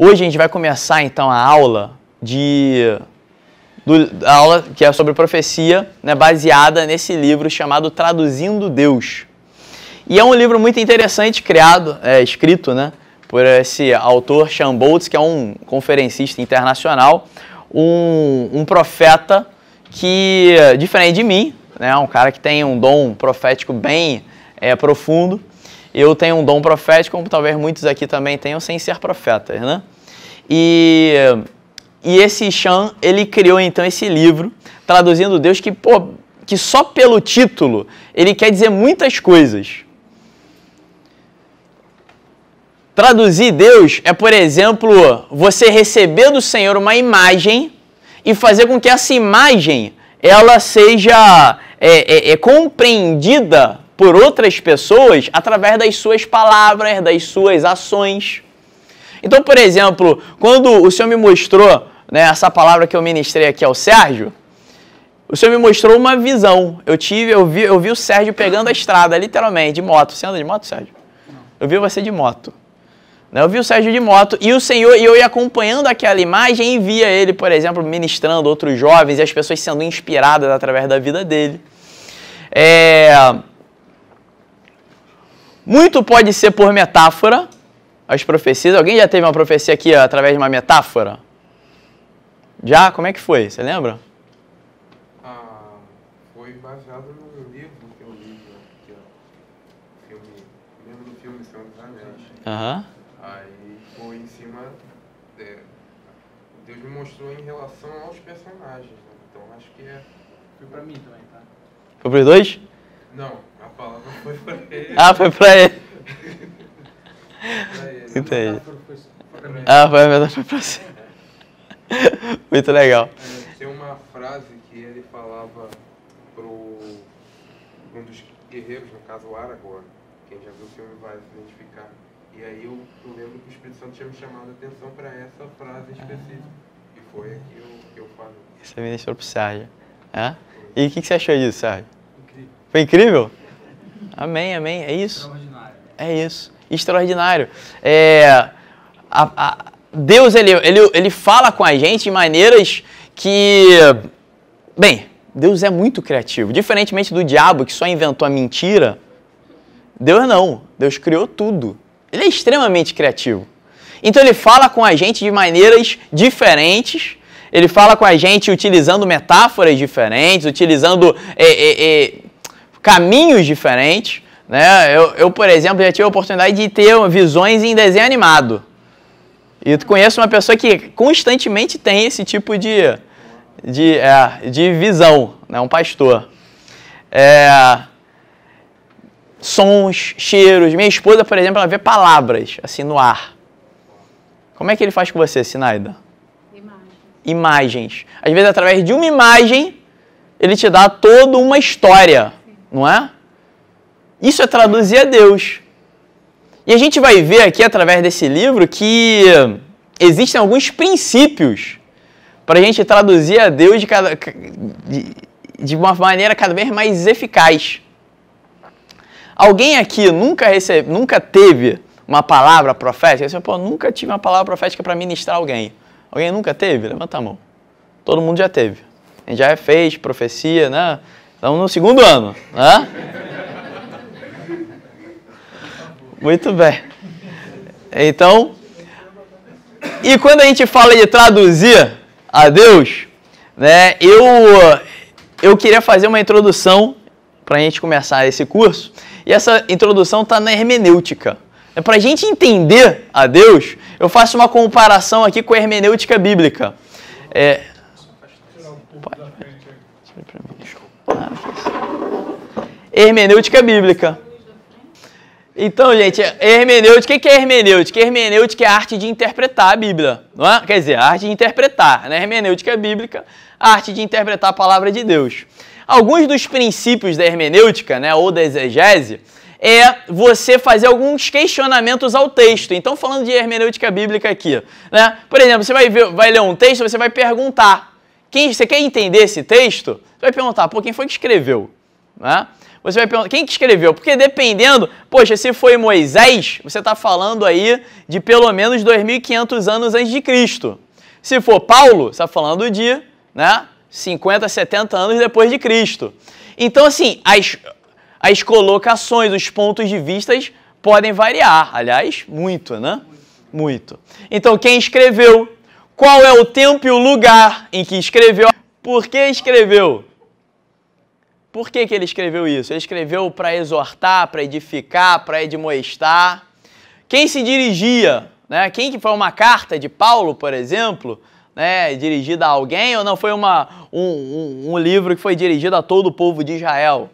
Hoje a gente vai começar então a aula de do, a aula que é sobre profecia, né, baseada nesse livro chamado Traduzindo Deus. E é um livro muito interessante criado, é, escrito, né, por esse autor Sean Boltz, que é um conferencista internacional, um, um profeta que diferente de mim, né, um cara que tem um dom profético bem é, profundo eu tenho um dom profético, como talvez muitos aqui também tenham, sem ser profeta, né? E, e esse Chan, ele criou então esse livro, traduzindo Deus, que, pô, que só pelo título ele quer dizer muitas coisas. Traduzir Deus é, por exemplo, você receber do Senhor uma imagem e fazer com que essa imagem ela seja é, é, é, compreendida por outras pessoas através das suas palavras, das suas ações. Então, por exemplo, quando o Senhor me mostrou né, essa palavra que eu ministrei aqui ao Sérgio, o Senhor me mostrou uma visão. Eu tive, eu vi, eu vi o Sérgio pegando a estrada, literalmente, de moto. Você anda de moto, Sérgio? Eu vi você de moto. Né? Eu vi o Sérgio de moto e o Senhor, e eu ia acompanhando aquela imagem e via ele, por exemplo, ministrando outros jovens e as pessoas sendo inspiradas através da vida dele. É, muito pode ser por metáfora, as profecias. Alguém já teve uma profecia aqui ó, através de uma metáfora? Já? Como é que foi? Você lembra? Ah, foi baseado no livro que eu li, né, que é filme, lembro do filme Senhor dos Anéis. Aí foi em cima, é, Deus me mostrou em relação aos personagens, né? então acho que é... Foi pra mim também, tá? Foi pros dois? Não, a palavra foi para ele. Ah, foi para ele. Entendi. Ah, foi a metáfora para você. Muito legal. É, tem uma frase que ele falava pro um dos guerreiros, no caso o Aragorn. Quem já viu o filme vai se identificar. E aí eu, eu lembro que o Espírito Santo tinha me chamado a atenção para essa frase ah. específica. E foi aqui eu, que eu falei. Você ministrou pro Sérgio. É? E o que, que, você achou disso, Sérgio? Incrível. Foi incrível? Amém, amém. É isso. É isso. Extraordinário. É, a, a, Deus ele, ele, ele fala com a gente de maneiras que, bem, Deus é muito criativo. Diferentemente do diabo que só inventou a mentira, Deus não. Deus criou tudo. Ele é extremamente criativo. Então ele fala com a gente de maneiras diferentes. Ele fala com a gente utilizando metáforas diferentes, utilizando é, é, é, caminhos diferentes. Né? Eu, eu, por exemplo, já tive a oportunidade de ter visões em desenho animado. E conheço uma pessoa que constantemente tem esse tipo de, de, é, de visão, né? um pastor. É, sons, cheiros. Minha esposa, por exemplo, ela vê palavras assim no ar. Como é que ele faz com você, Sinaida? Imagens. Imagens. Às vezes, através de uma imagem, ele te dá toda uma história não é? Isso é traduzir a Deus. E a gente vai ver aqui através desse livro que existem alguns princípios para a gente traduzir a Deus de, cada, de, de uma maneira cada vez mais eficaz. Alguém aqui nunca recebe, nunca teve uma palavra profética? Assim, Pô, nunca tive uma palavra profética para ministrar alguém. Alguém nunca teve? Levanta a mão. Todo mundo já teve. A gente já fez profecia, né? Estamos no segundo ano, né? Muito bem. Então, e quando a gente fala de traduzir a Deus, né, eu, eu queria fazer uma introdução para a gente começar esse curso. E essa introdução está na hermenêutica. Né, para a gente entender a Deus, eu faço uma comparação aqui com a hermenêutica bíblica. É... Pode, pode. Hermenêutica bíblica. Então, gente, hermenêutica, o que é hermenêutica? Hermenêutica é a arte de interpretar a Bíblia, não é? Quer dizer, a arte de interpretar, né? Hermenêutica bíblica, a arte de interpretar a palavra de Deus. Alguns dos princípios da hermenêutica, né, ou da exegese, é você fazer alguns questionamentos ao texto. Então, falando de hermenêutica bíblica aqui, né? Por exemplo, você vai ver, vai ler um texto, você vai perguntar, quem, você quer entender esse texto? Você vai perguntar, pô, quem foi que escreveu? Né? Você vai perguntar, quem que escreveu? Porque dependendo, poxa, se foi Moisés, você está falando aí de pelo menos 2.500 anos antes de Cristo. Se for Paulo, você está falando de né, 50, 70 anos depois de Cristo. Então, assim, as, as colocações, os pontos de vistas podem variar. Aliás, muito, né? Muito. Então, quem escreveu, qual é o tempo e o lugar em que escreveu? Por que escreveu? Por que, que ele escreveu isso? Ele escreveu para exortar, para edificar, para edmoestar. Quem se dirigia? Né? Quem que foi uma carta de Paulo, por exemplo, né? dirigida a alguém ou não foi uma, um, um, um livro que foi dirigido a todo o povo de Israel?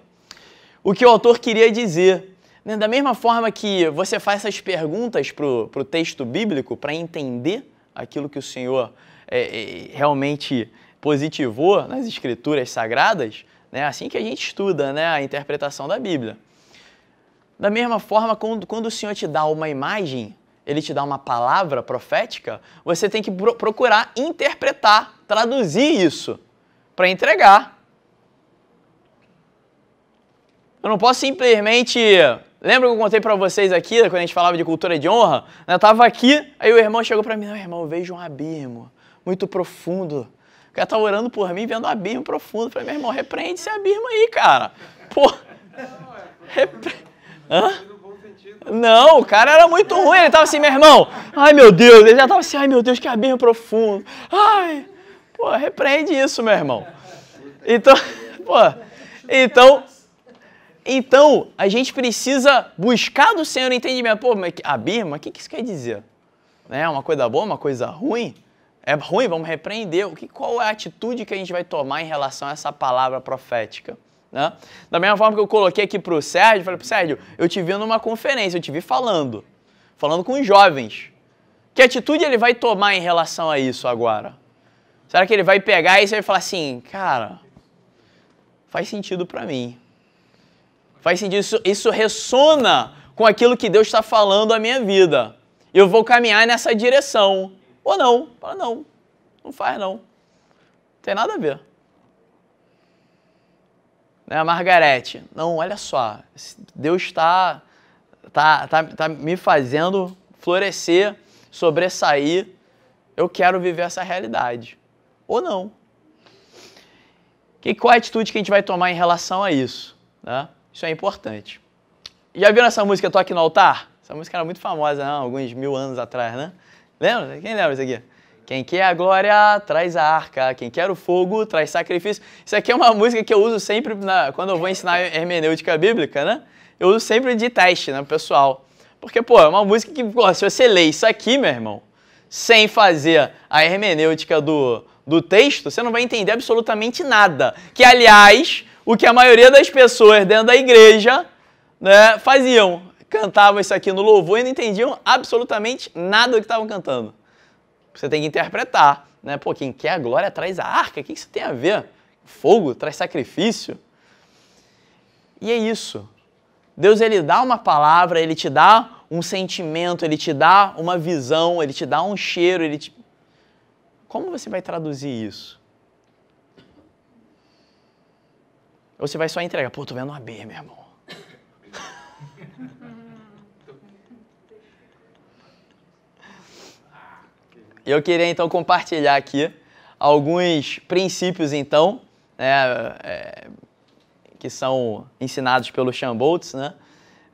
O que o autor queria dizer né? da mesma forma que você faz essas perguntas para o texto bíblico para entender, aquilo que o Senhor é, é, realmente positivou nas Escrituras Sagradas, né? assim que a gente estuda né? a interpretação da Bíblia. Da mesma forma, quando, quando o Senhor te dá uma imagem, ele te dá uma palavra profética, você tem que pro procurar interpretar, traduzir isso para entregar. Eu não posso simplesmente Lembra que eu contei pra vocês aqui, né, quando a gente falava de cultura de honra? Eu tava aqui, aí o irmão chegou pra mim, meu irmão, eu vejo um abismo muito profundo. O cara tá orando por mim, vendo um abismo profundo. Eu falei, meu irmão, repreende esse abismo aí, cara. Pô, repre... Hã? Não, o cara era muito ruim, ele tava assim, meu irmão, ai meu Deus, ele já tava assim, ai meu Deus, que abismo profundo. Ai, pô, repreende isso, meu irmão. Então, pô, então, então, a gente precisa buscar do Senhor entendimento. Pô, mas a Birma, o que, isso quer dizer? É Uma coisa boa, uma coisa ruim? É ruim, vamos repreender. O que, qual é a atitude que a gente vai tomar em relação a essa palavra profética? Né? Da mesma forma que eu coloquei aqui para o Sérgio, falei para Sérgio, eu te vi numa conferência, eu te vi falando, falando com os jovens. Que atitude ele vai tomar em relação a isso agora? Será que ele vai pegar isso e vai falar assim, cara, faz sentido para mim? faz sentido, isso, isso ressona com aquilo que Deus está falando à minha vida. Eu vou caminhar nessa direção. Ou não, fala não, não faz não. não tem nada a ver. Né, Margarete, não, olha só, Deus está tá, tá, tá me fazendo florescer, sobressair, eu quero viver essa realidade. Ou não. Que qual a atitude que a gente vai tomar em relação a isso? Né? Isso é importante. Já viram essa música Toque no Altar? Essa música era muito famosa, não, alguns mil anos atrás, né? Lembra? Quem lembra isso aqui? Quem quer a glória, traz a arca. Quem quer o fogo, traz sacrifício. Isso aqui é uma música que eu uso sempre na, quando eu vou ensinar hermenêutica bíblica, né? Eu uso sempre de teste, né, pessoal? Porque, pô, é uma música que, pô, se você ler isso aqui, meu irmão, sem fazer a hermenêutica do, do texto, você não vai entender absolutamente nada. Que, aliás, o que a maioria das pessoas dentro da igreja né, faziam. Cantavam isso aqui no louvor e não entendiam absolutamente nada do que estavam cantando. Você tem que interpretar. Né? Pô, quem quer a glória traz a arca. O que isso tem a ver? Fogo traz sacrifício. E é isso. Deus ele dá uma palavra, ele te dá um sentimento, ele te dá uma visão, ele te dá um cheiro, ele te... Como você vai traduzir isso? Ou você vai só entregar, pô, tô vendo uma B, meu irmão. Eu queria então compartilhar aqui alguns princípios então, né, é, que são ensinados pelo Sean Boltz, né,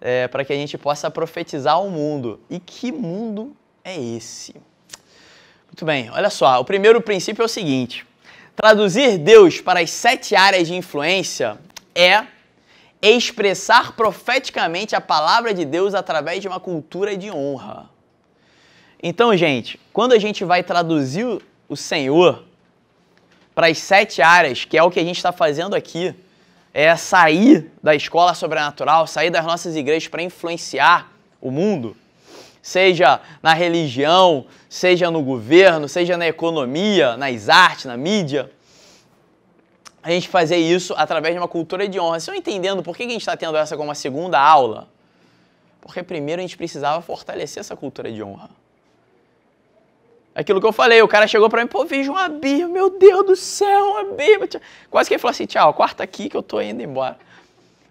é, para que a gente possa profetizar o mundo. E que mundo é esse? Muito bem, olha só, o primeiro princípio é o seguinte: Traduzir Deus para as sete áreas de influência é expressar profeticamente a palavra de Deus através de uma cultura de honra. Então, gente, quando a gente vai traduzir o Senhor para as sete áreas, que é o que a gente está fazendo aqui, é sair da escola sobrenatural, sair das nossas igrejas para influenciar o mundo, seja na religião, seja no governo, seja na economia, nas artes, na mídia. A gente fazer isso através de uma cultura de honra. Vocês estão entendendo por que a gente está tendo essa como uma segunda aula? Porque primeiro a gente precisava fortalecer essa cultura de honra. Aquilo que eu falei, o cara chegou para mim, pô, vejo um abismo, meu Deus do céu, uma abismo. Quase que ele falou assim, tchau, quarta aqui que eu tô indo embora.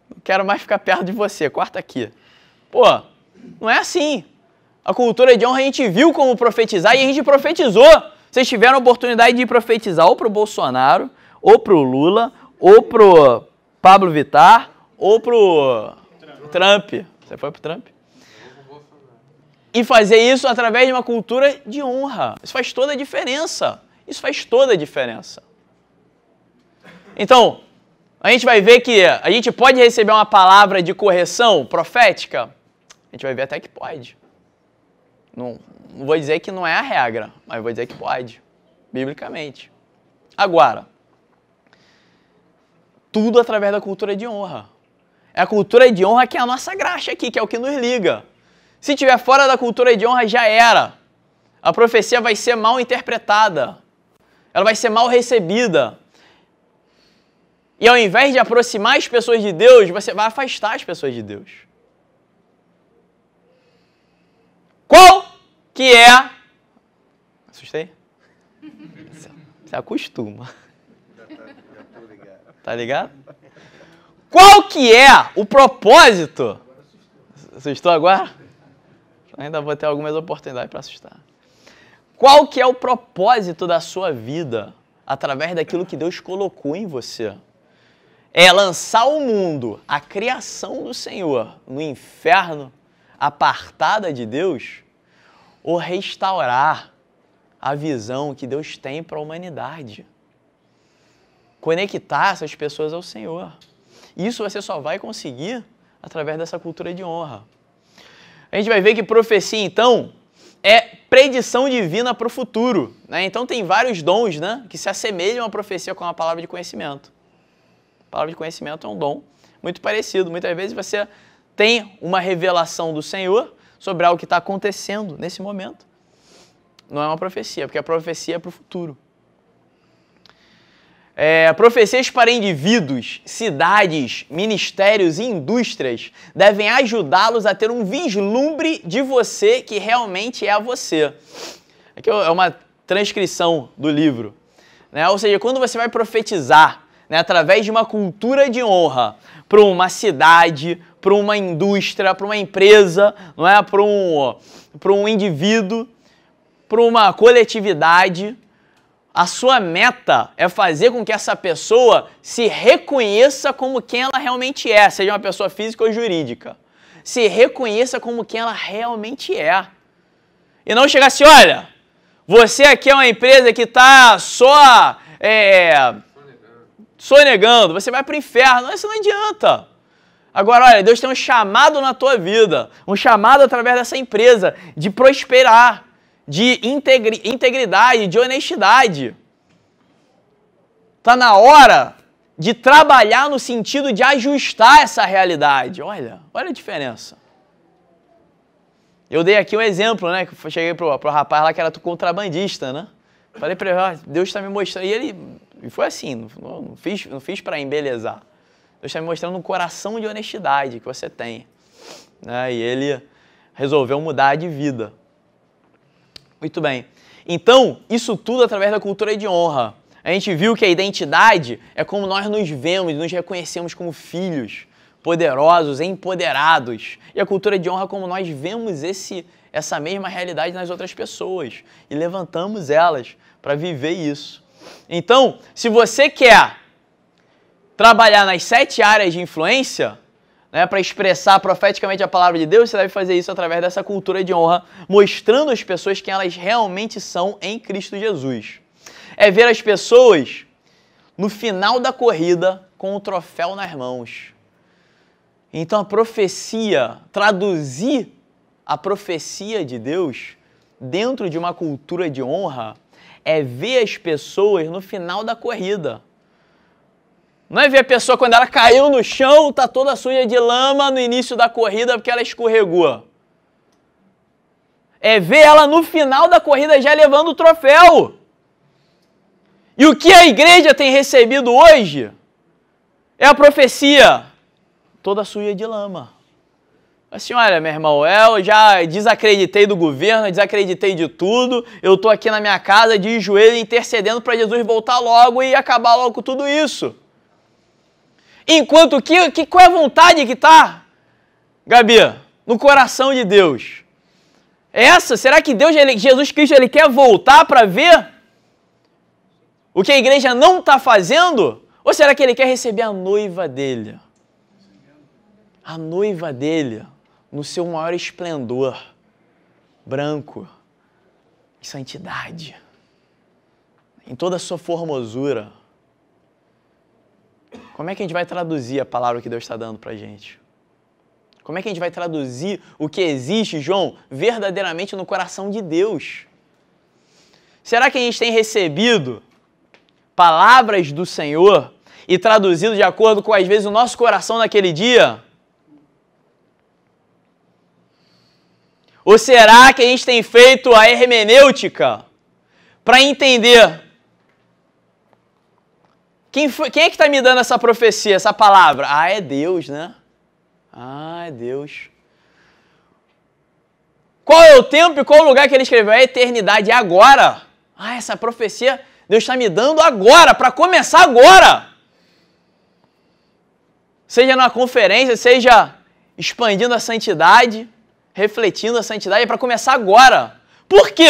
Não quero mais ficar perto de você, quarta aqui. Pô, não é assim. A cultura de honra a gente viu como profetizar e a gente profetizou. Vocês tiveram a oportunidade de profetizar ou pro Bolsonaro, ou pro Lula, ou pro Pablo Vittar, ou pro Trump. Trump. Você foi pro Trump? E fazer isso através de uma cultura de honra. Isso faz toda a diferença. Isso faz toda a diferença. Então, a gente vai ver que a gente pode receber uma palavra de correção profética? A gente vai ver até que pode. Não, não vou dizer que não é a regra, mas vou dizer que pode, biblicamente. Agora, tudo através da cultura de honra. É a cultura de honra que é a nossa graxa aqui, que é o que nos liga. Se tiver fora da cultura de honra, já era. A profecia vai ser mal interpretada. Ela vai ser mal recebida. E ao invés de aproximar as pessoas de Deus, você vai afastar as pessoas de Deus. Qual que é. Assustei? Você acostuma. Tá ligado? Qual que é o propósito? Assustou agora? Ainda vou ter algumas oportunidades para assustar. Qual que é o propósito da sua vida através daquilo que Deus colocou em você? É lançar o mundo, a criação do Senhor, no inferno, apartada de Deus? ou restaurar a visão que Deus tem para a humanidade. Conectar essas pessoas ao Senhor. Isso você só vai conseguir através dessa cultura de honra. A gente vai ver que profecia, então, é predição divina para o futuro. Né? Então, tem vários dons né, que se assemelham à profecia com a palavra de conhecimento. A palavra de conhecimento é um dom muito parecido. Muitas vezes você tem uma revelação do Senhor sobre algo que está acontecendo nesse momento. Não é uma profecia, porque a profecia é para o futuro. É, profecias para indivíduos, cidades, ministérios e indústrias devem ajudá-los a ter um vislumbre de você que realmente é a você. Aqui é uma transcrição do livro. Né? Ou seja, quando você vai profetizar né, através de uma cultura de honra para uma cidade, para uma indústria, para uma empresa, não é? para um, um indivíduo, para uma coletividade. A sua meta é fazer com que essa pessoa se reconheça como quem ela realmente é, seja uma pessoa física ou jurídica. Se reconheça como quem ela realmente é. E não chegar assim, olha, você aqui é uma empresa que está só é, sonegando. sonegando, você vai para o inferno. Isso não adianta. Agora, olha, Deus tem um chamado na tua vida, um chamado através dessa empresa de prosperar, de integri integridade, de honestidade. Está na hora de trabalhar no sentido de ajustar essa realidade. Olha, olha a diferença. Eu dei aqui um exemplo, né? Que eu cheguei pro, pro rapaz lá que era contrabandista, né? Falei para ele, ah, Deus está me mostrando. E ele e foi assim, não, não fiz, não fiz para embelezar. Deus está me mostrando um coração de honestidade que você tem. Né? E ele resolveu mudar de vida. Muito bem. Então, isso tudo através da cultura de honra. A gente viu que a identidade é como nós nos vemos, nos reconhecemos como filhos, poderosos, empoderados. E a cultura de honra é como nós vemos esse, essa mesma realidade nas outras pessoas e levantamos elas para viver isso. Então, se você quer trabalhar nas sete áreas de influência, né, para expressar profeticamente a palavra de Deus, você deve fazer isso através dessa cultura de honra, mostrando às pessoas quem elas realmente são em Cristo Jesus. É ver as pessoas no final da corrida com o troféu nas mãos. Então a profecia, traduzir a profecia de Deus dentro de uma cultura de honra, é ver as pessoas no final da corrida não é ver a pessoa quando ela caiu no chão, tá toda suja de lama no início da corrida porque ela escorregou. É ver ela no final da corrida já levando o troféu. E o que a igreja tem recebido hoje é a profecia toda suja de lama. Assim, olha, meu irmão, eu já desacreditei do governo, desacreditei de tudo. Eu estou aqui na minha casa de joelho intercedendo para Jesus voltar logo e acabar logo com tudo isso. Enquanto que, que qual é a vontade que está, Gabi, no coração de Deus? É essa, será que Deus, Jesus Cristo, ele quer voltar para ver o que a igreja não está fazendo? Ou será que ele quer receber a noiva dele? A noiva dele, no seu maior esplendor, branco, santidade, em toda a sua formosura. Como é que a gente vai traduzir a palavra que Deus está dando para a gente? Como é que a gente vai traduzir o que existe, João, verdadeiramente no coração de Deus? Será que a gente tem recebido palavras do Senhor e traduzido de acordo com, às vezes, o nosso coração naquele dia? Ou será que a gente tem feito a hermenêutica para entender quem, foi, quem é que está me dando essa profecia, essa palavra? Ah, é Deus, né? Ah, é Deus. Qual é o tempo e qual o lugar que ele escreveu? É a eternidade, é agora. Ah, essa profecia Deus está me dando agora, para começar agora. Seja numa conferência, seja expandindo a santidade, refletindo a santidade, é para começar agora. Por quê?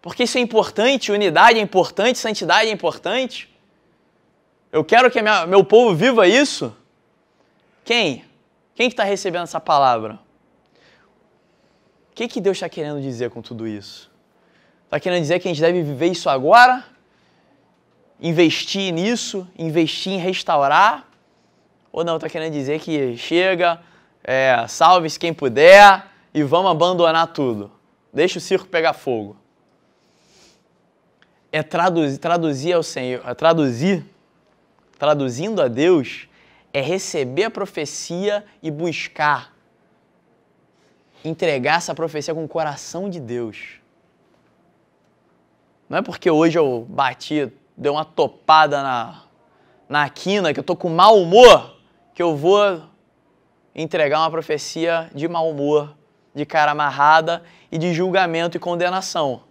Porque isso é importante, unidade é importante, santidade é importante. Eu quero que minha, meu povo viva isso. Quem? Quem está que tá recebendo essa palavra? O que, que Deus está querendo dizer com tudo isso? Está querendo dizer que a gente deve viver isso agora? Investir nisso? Investir em restaurar? Ou não, está querendo dizer que chega, é, salve-se quem puder e vamos abandonar tudo. Deixa o circo pegar fogo. É traduzir, traduzir ao Senhor, é traduzir traduzindo a Deus, é receber a profecia e buscar entregar essa profecia com o coração de Deus. Não é porque hoje eu bati, dei uma topada na, na quina, que eu tô com mau humor, que eu vou entregar uma profecia de mau humor, de cara amarrada e de julgamento e condenação.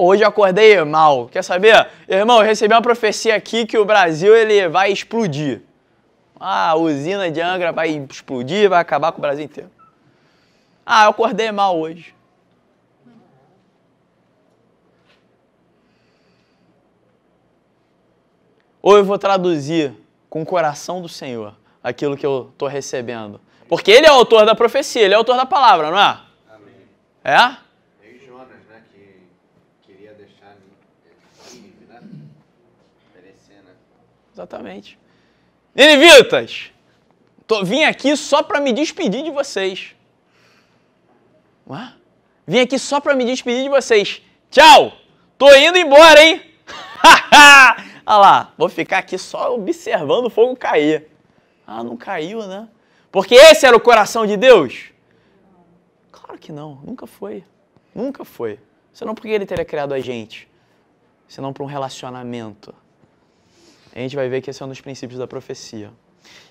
hoje eu acordei mal. Quer saber? Irmão, eu recebi uma profecia aqui que o Brasil ele vai explodir. a usina de Angra vai explodir, vai acabar com o Brasil inteiro. Ah, eu acordei mal hoje. Ou eu vou traduzir com o coração do Senhor aquilo que eu estou recebendo. Porque ele é o autor da profecia, ele é o autor da palavra, não é? Amém. É? Exatamente. Ninivitas, tô, vim aqui só para me despedir de vocês. Ué? Vim aqui só para me despedir de vocês. Tchau! Tô indo embora, hein? Olha lá, vou ficar aqui só observando o fogo cair. Ah, não caiu, né? Porque esse era o coração de Deus? Claro que não, nunca foi. Nunca foi. Senão por que ele teria criado a gente? Senão para um relacionamento a gente vai ver que esse é um dos princípios da profecia.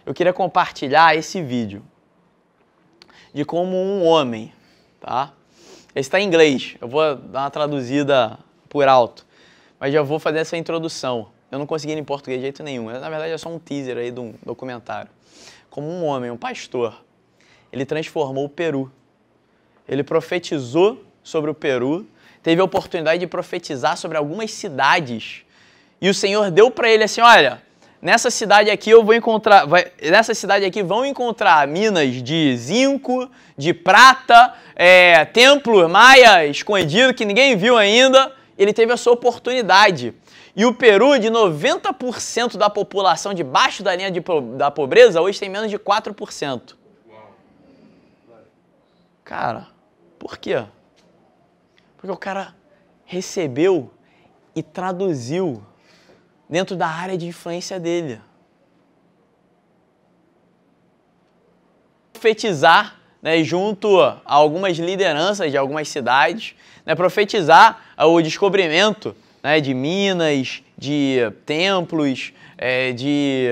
Eu queria compartilhar esse vídeo de como um homem, tá? Esse está em inglês, eu vou dar uma traduzida por alto, mas já vou fazer essa introdução. Eu não consegui em português de jeito nenhum, na verdade é só um teaser aí de um documentário. Como um homem, um pastor, ele transformou o Peru. Ele profetizou sobre o Peru, teve a oportunidade de profetizar sobre algumas cidades e o Senhor deu para ele assim: olha, nessa cidade aqui eu vou encontrar, vai, nessa cidade aqui vão encontrar minas de zinco, de prata, é, templo maia escondido que ninguém viu ainda. Ele teve a sua oportunidade. E o Peru, de 90% da população debaixo da linha de, da pobreza, hoje tem menos de 4%. Cara, por quê? Porque o cara recebeu e traduziu dentro da área de influência dele. Profetizar né, junto a algumas lideranças de algumas cidades, né, profetizar ah, o descobrimento né, de minas, de templos, é, de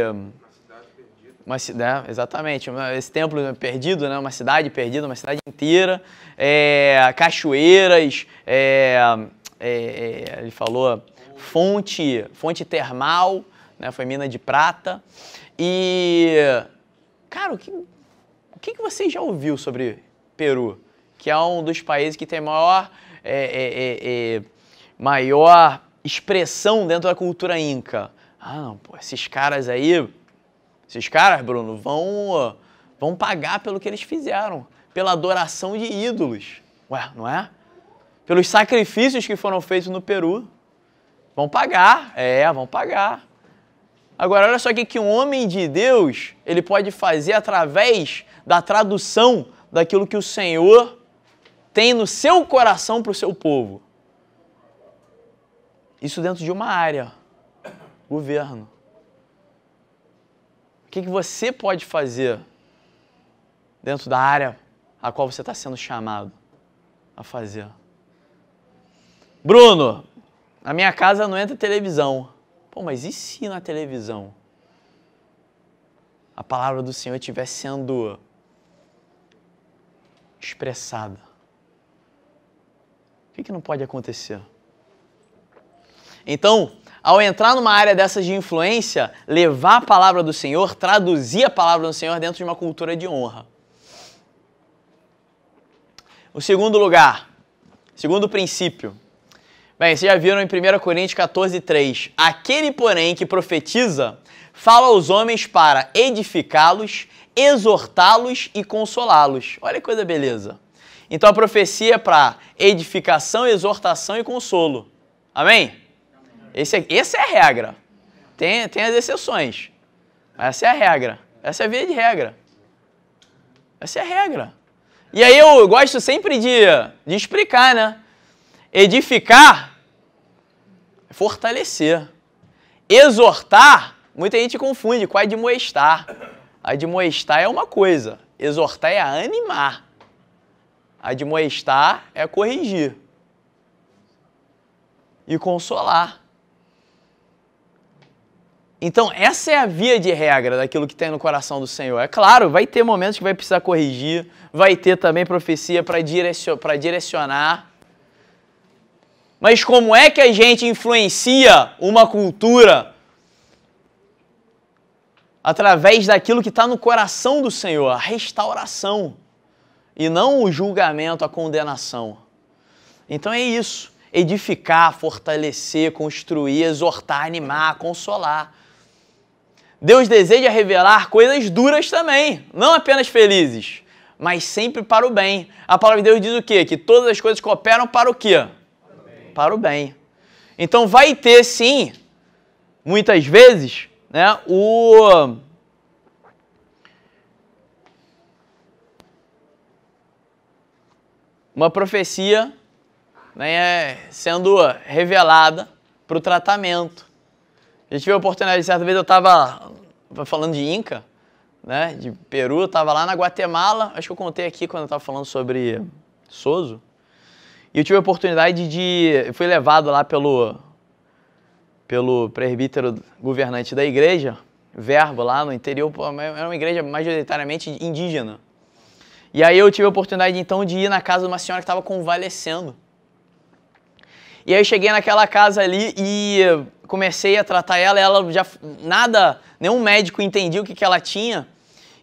uma cidade, né, exatamente, esse templo perdido, né? uma cidade perdida, uma cidade inteira, é, cachoeiras, é, é, ele falou fonte, fonte termal, né? Foi mina de prata. E, cara, o que, o que você já ouviu sobre Peru? Que é um dos países que tem maior, é, é, é, é, maior expressão dentro da cultura inca. Ah, não, pô, esses caras aí, esses caras, Bruno, vão, vão pagar pelo que eles fizeram, pela adoração de ídolos. Ué, não é? Pelos sacrifícios que foram feitos no Peru. Vão pagar, é, vão pagar. Agora, olha só o que um homem de Deus ele pode fazer através da tradução daquilo que o Senhor tem no seu coração para o seu povo. Isso dentro de uma área, governo. O que, que você pode fazer dentro da área a qual você está sendo chamado a fazer? Bruno, na minha casa não entra televisão. Pô, mas e se na televisão a palavra do Senhor estiver sendo expressada? O que, que não pode acontecer? Então, ao entrar numa área dessas de influência, levar a palavra do Senhor, traduzir a palavra do Senhor dentro de uma cultura de honra. O segundo lugar, segundo princípio, Bem, vocês já viram em 1 Coríntios 14, 3. Aquele, porém, que profetiza, fala aos homens para edificá-los, exortá-los e consolá-los. Olha que coisa beleza. Então a profecia é para edificação, exortação e consolo. Amém? Esse é, essa é a regra. Tem, tem as exceções. essa é a regra. Essa é a via de regra. Essa é a regra. E aí eu gosto sempre de, de explicar, né? Edificar fortalecer. Exortar, muita gente confunde com admoestar. Admoestar é uma coisa, exortar é animar. Admoestar é corrigir. E consolar. Então, essa é a via de regra daquilo que tem no coração do Senhor. É claro, vai ter momentos que vai precisar corrigir, vai ter também profecia para direcionar, mas como é que a gente influencia uma cultura? Através daquilo que está no coração do Senhor, a restauração, e não o julgamento, a condenação. Então é isso: edificar, fortalecer, construir, exortar, animar, consolar. Deus deseja revelar coisas duras também, não apenas felizes, mas sempre para o bem. A palavra de Deus diz o quê? Que todas as coisas cooperam para o quê? para o bem. Então vai ter sim, muitas vezes, né, o uma profecia né, sendo revelada para o tratamento. Eu tive a oportunidade, certa vez eu estava falando de Inca, né, de Peru, estava lá na Guatemala, acho que eu contei aqui quando eu estava falando sobre Soso, e eu tive a oportunidade de. fui levado lá pelo, pelo presbítero governante da igreja, verbo lá no interior, era uma igreja majoritariamente indígena. E aí eu tive a oportunidade então de ir na casa de uma senhora que estava convalescendo. E aí eu cheguei naquela casa ali e comecei a tratar ela, ela já nada, nenhum médico entendia o que, que ela tinha.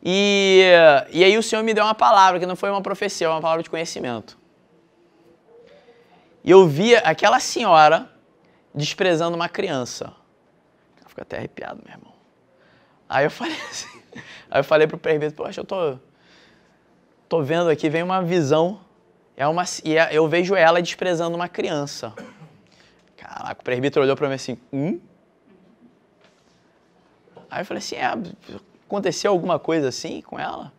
E, e aí o Senhor me deu uma palavra, que não foi uma profecia, é uma palavra de conhecimento. E eu via aquela senhora desprezando uma criança. Eu fico até arrepiado, meu irmão. Aí eu falei assim, aí eu falei pro prefeito, poxa, eu tô, tô vendo aqui, vem uma visão, é uma, e é, eu vejo ela desprezando uma criança. Caraca, o presbítero olhou pra mim assim, hum? Aí eu falei assim, é, aconteceu alguma coisa assim com ela?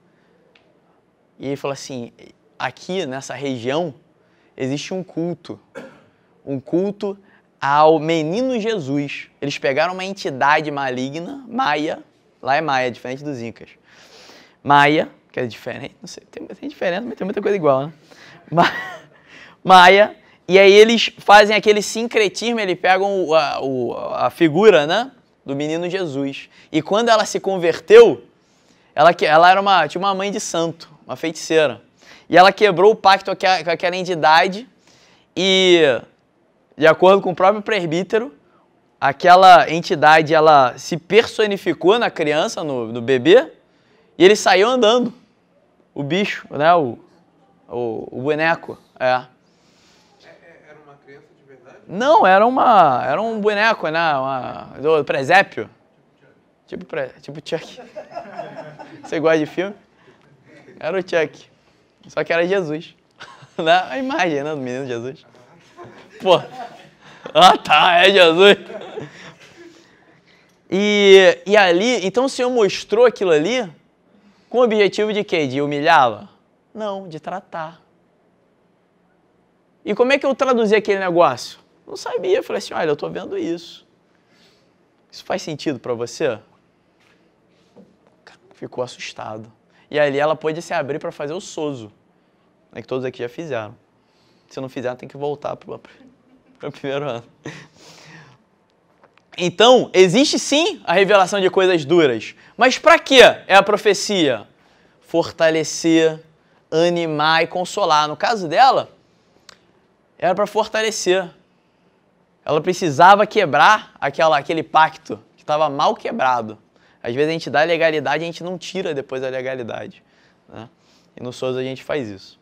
E ele falou assim, aqui nessa região, existe um culto. Um culto ao menino Jesus. Eles pegaram uma entidade maligna, maia, lá é maia, diferente dos incas. Maia, que é diferente, não sei, tem, tem diferença, mas tem muita coisa igual, né? Ma, maia, e aí eles fazem aquele sincretismo, eles pegam a, a figura, né, do menino Jesus. E quando ela se converteu, ela, ela era uma, tinha uma mãe de santo, uma feiticeira. E ela quebrou o pacto com aquela entidade e, de acordo com o próprio presbítero, aquela entidade ela se personificou na criança, no, no bebê, e ele saiu andando. O bicho, né? O, o, o boneco. É. Era uma criança de verdade? Não, era uma. Era um boneco, né? Uma, do presépio. Tipo, pre, tipo Chuck. Você gosta de filme? Era o Chuck. Só que era Jesus. né? a imagem, né? Do menino Jesus. Pô. Ah, tá, é Jesus. E, e ali, então o Senhor mostrou aquilo ali com o objetivo de quê? De humilhá-la? Não, de tratar. E como é que eu traduzi aquele negócio? Não sabia. Eu falei assim: olha, eu estou vendo isso. Isso faz sentido para você? Ficou assustado. E ali ela pôde se abrir para fazer o sozo. É que todos aqui já fizeram. Se não fizer, tem que voltar para o primeiro ano. Então, existe sim a revelação de coisas duras. Mas para que é a profecia? Fortalecer, animar e consolar. No caso dela, era para fortalecer. Ela precisava quebrar aquela, aquele pacto que estava mal quebrado. Às vezes a gente dá legalidade e a gente não tira depois a legalidade. Né? E no Souza a gente faz isso.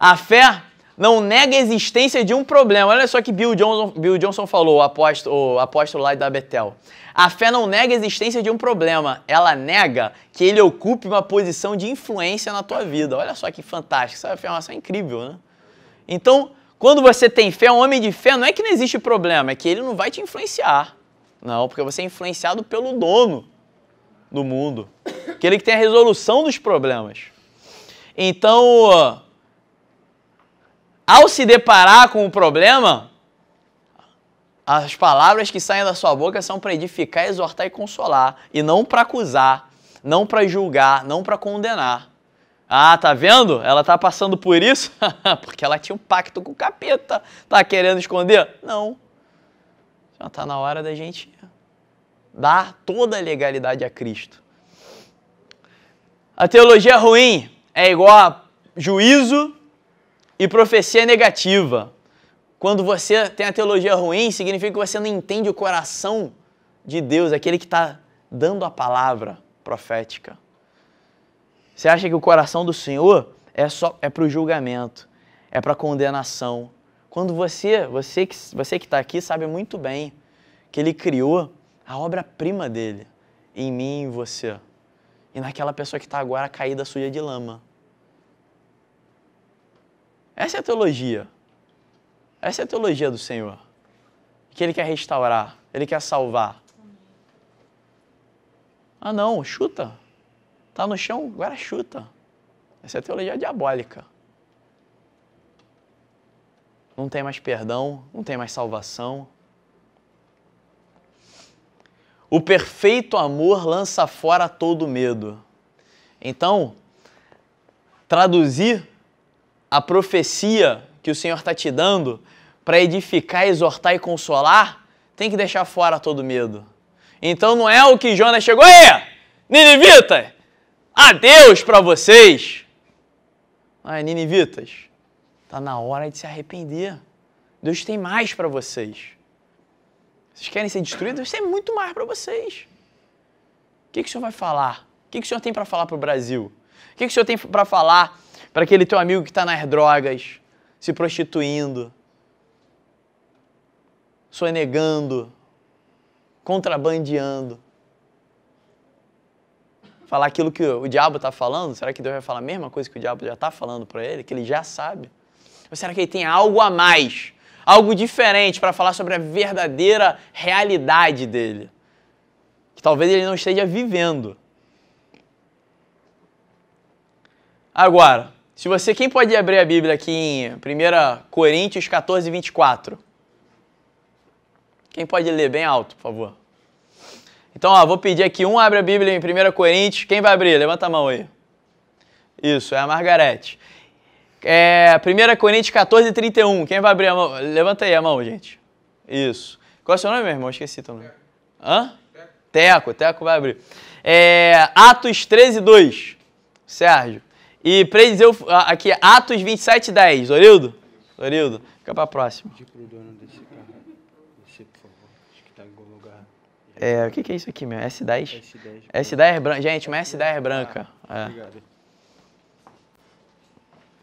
A fé não nega a existência de um problema. Olha só que Bill Johnson, Bill Johnson falou, o apóstolo, o apóstolo lá da Betel. A fé não nega a existência de um problema, ela nega que ele ocupe uma posição de influência na tua vida. Olha só que fantástico, essa afirmação é incrível, né? Então, quando você tem fé, um homem de fé, não é que não existe problema, é que ele não vai te influenciar. Não, porque você é influenciado pelo dono do mundo, aquele que tem a resolução dos problemas. Então, ao se deparar com o problema, as palavras que saem da sua boca são para edificar, exortar e consolar, e não para acusar, não para julgar, não para condenar. Ah, tá vendo? Ela tá passando por isso porque ela tinha um pacto com o capeta. Tá querendo esconder? Não. Já tá na hora da gente dar toda a legalidade a Cristo. A teologia ruim é igual a juízo e profecia é negativa. Quando você tem a teologia ruim, significa que você não entende o coração de Deus, aquele que está dando a palavra profética. Você acha que o coração do Senhor é só é para o julgamento, é para condenação? Quando você, você que você que está aqui sabe muito bem que Ele criou a obra-prima dele em mim e em você e naquela pessoa que está agora caída suja de lama. Essa é a teologia. Essa é a teologia do Senhor. Que Ele quer restaurar, Ele quer salvar. Ah, não, chuta. Tá no chão, agora chuta. Essa é a teologia diabólica. Não tem mais perdão, não tem mais salvação. O perfeito amor lança fora todo medo. Então, traduzir a profecia que o Senhor está te dando para edificar, exortar e consolar, tem que deixar fora todo medo. Então não é o que Jonas chegou aí, Ninivita, adeus para vocês. Ai, é Ninivitas, tá na hora de se arrepender. Deus tem mais para vocês. Vocês querem ser destruídos? Deus tem muito mais para vocês. O que, que o senhor vai falar? O que, que o senhor tem para falar para o Brasil? O que, que o senhor tem para falar para aquele teu amigo que está nas drogas, se prostituindo, sonegando, contrabandeando. Falar aquilo que o diabo está falando, será que Deus vai falar a mesma coisa que o diabo já está falando para ele, que ele já sabe? Ou será que ele tem algo a mais, algo diferente para falar sobre a verdadeira realidade dele? Que talvez ele não esteja vivendo. Agora, se você, quem pode abrir a Bíblia aqui em 1 Coríntios 14, 24? Quem pode ler bem alto, por favor? Então, ó, vou pedir aqui, um abre a Bíblia em 1 Coríntios. Quem vai abrir? Levanta a mão aí. Isso, é a Margarete. É, 1 Coríntios 14, 31. Quem vai abrir a mão? Levanta aí a mão, gente. Isso. Qual é o seu nome, meu irmão? Esqueci também. Hã? Teco. Teco, Teco vai abrir. É, Atos 13, 2. Sérgio. E predizer o, aqui, Atos 27, 10. Orildo? Orildo, fica pra próxima. Pedir pro dono desse carro. Descer, por favor. Acho que tá em É, o que, que é isso aqui, meu? S10? S10. S10 é branca. Gente, uma S10 é branca. é. Obrigado.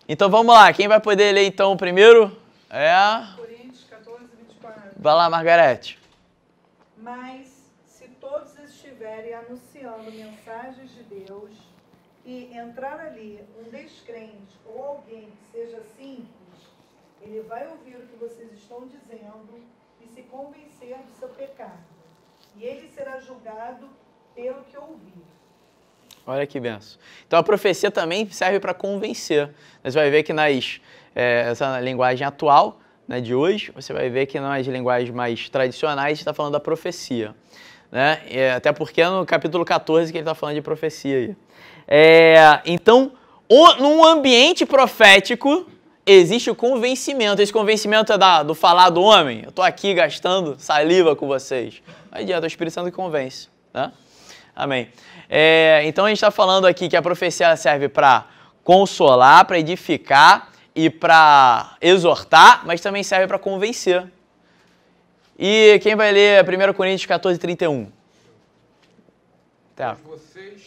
Então vamos lá. Quem vai poder ler então o primeiro? É. Coríntios 14, 24. Vai lá, Margarete. Mas se todos estiverem anunciando mensagens de Deus que entrar ali um descrente ou alguém que seja simples, ele vai ouvir o que vocês estão dizendo e se convencer do seu pecado. E ele será julgado pelo que ouvir. Olha que benção. Então a profecia também serve para convencer. Você vai ver que nas, é, essa linguagem atual, né, de hoje, você vai ver que nas linguagens mais tradicionais está falando da profecia. Né? E, até porque é no capítulo 14 que ele está falando de profecia aí. É, então, o, num ambiente profético, existe o convencimento. Esse convencimento é da, do falar do homem. Eu estou aqui gastando saliva com vocês. Aí adianta, o Espírito Santo convence. Né? Amém. É, então a gente está falando aqui que a profecia serve para consolar, para edificar e para exortar, mas também serve para convencer. E quem vai ler 1 Coríntios 14, 31? Tá. vocês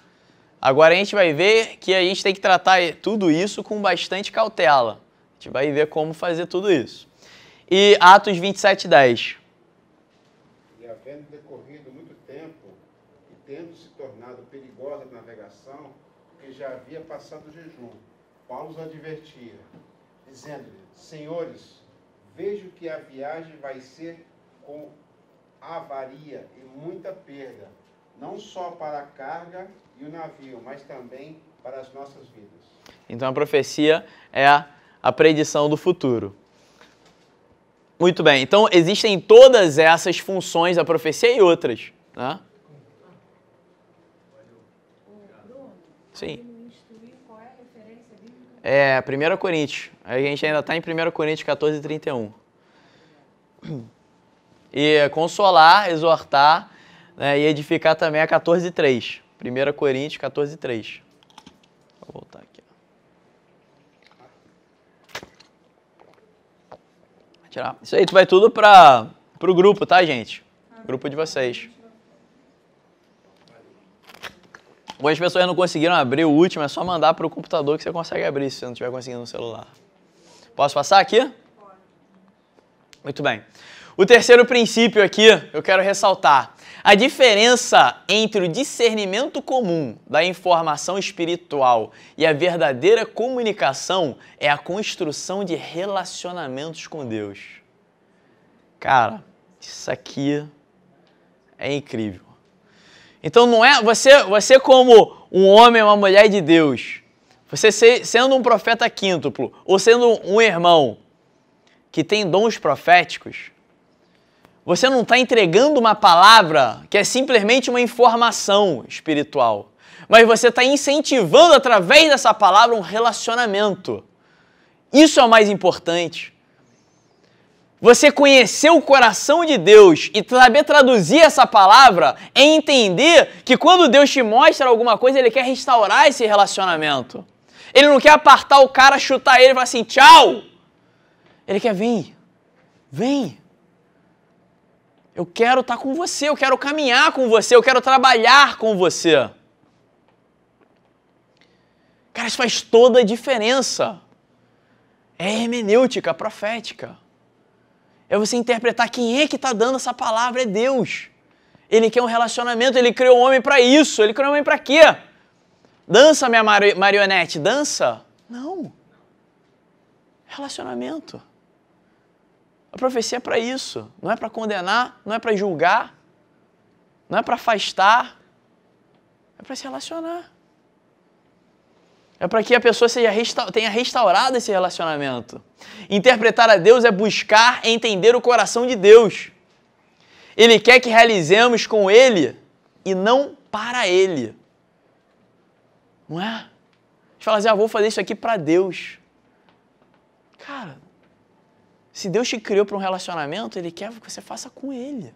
Agora a gente vai ver que a gente tem que tratar tudo isso com bastante cautela. A gente vai ver como fazer tudo isso. E Atos 27, 10. E havendo decorrido muito tempo, e tendo se tornado perigosa a navegação, porque já havia passado o jejum, Paulo os advertia, dizendo-lhe, Senhores, vejo que a viagem vai ser com avaria e muita perda, não só para a carga, e o navio, mas também para as nossas vidas. Então a profecia é a, a predição do futuro. Muito bem, então existem todas essas funções da profecia e outras. Né? Sim. É, 1 Coríntios. A gente ainda está em 1 Coríntios 14, 31. E consolar, exortar né, e edificar também é 14, 3. 1 Coríntios 14, 3. Vou voltar aqui. tirar. Isso aí, tu vai tudo para o grupo, tá, gente? Grupo de vocês. Algumas pessoas não conseguiram abrir o último, é só mandar para o computador que você consegue abrir se você não estiver conseguindo no celular. Posso passar aqui? Muito bem. O terceiro princípio aqui eu quero ressaltar. A diferença entre o discernimento comum da informação espiritual e a verdadeira comunicação é a construção de relacionamentos com Deus. Cara, isso aqui é incrível. Então não é você, você como um homem, ou uma mulher de Deus, você ser, sendo um profeta quíntuplo ou sendo um irmão que tem dons proféticos, você não está entregando uma palavra que é simplesmente uma informação espiritual, mas você está incentivando através dessa palavra um relacionamento. Isso é o mais importante. Você conhecer o coração de Deus e saber traduzir essa palavra é entender que quando Deus te mostra alguma coisa, Ele quer restaurar esse relacionamento. Ele não quer apartar o cara, chutar ele e falar assim, tchau! Ele quer, vem, vem. Eu quero estar tá com você, eu quero caminhar com você, eu quero trabalhar com você. Cara, isso faz toda a diferença. É hermenêutica profética. É você interpretar quem é que está dando essa palavra, é Deus. Ele quer um relacionamento, ele criou o um homem para isso. Ele criou o um homem para quê? Dança, minha marionete, dança. Não. Relacionamento. A profecia é para isso, não é para condenar, não é para julgar, não é para afastar, é para se relacionar. É para que a pessoa seja resta tenha restaurado esse relacionamento. Interpretar a Deus é buscar entender o coração de Deus. Ele quer que realizemos com Ele e não para Ele. Não é? A gente fala assim, ah, vou fazer isso aqui para Deus. Cara, se Deus te criou para um relacionamento, Ele quer que você faça com Ele.